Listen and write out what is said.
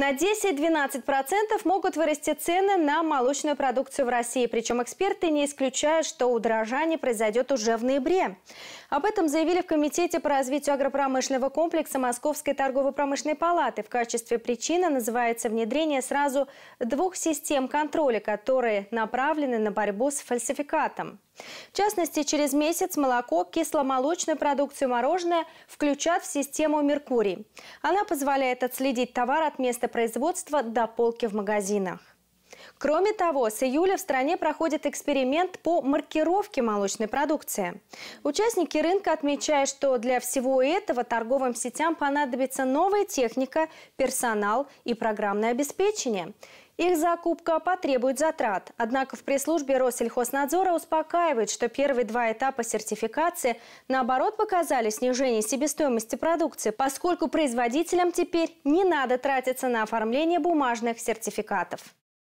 На 10-12% могут вырасти цены на молочную продукцию в России. Причем эксперты не исключают, что удорожание произойдет уже в ноябре. Об этом заявили в Комитете по развитию агропромышленного комплекса Московской торгово-промышленной палаты. В качестве причины называется внедрение сразу двух систем контроля, которые направлены на борьбу с фальсификатом. В частности, через месяц молоко, кисломолочную продукцию мороженое включат в систему «Меркурий». Она позволяет отследить товар от места производства до полки в магазинах. Кроме того, с июля в стране проходит эксперимент по маркировке молочной продукции. Участники рынка отмечают, что для всего этого торговым сетям понадобится новая техника, персонал и программное обеспечение. Их закупка потребует затрат. Однако в пресс-службе Россельхознадзора успокаивает, что первые два этапа сертификации, наоборот, показали снижение себестоимости продукции, поскольку производителям теперь не надо тратиться на оформление бумажных сертификатов.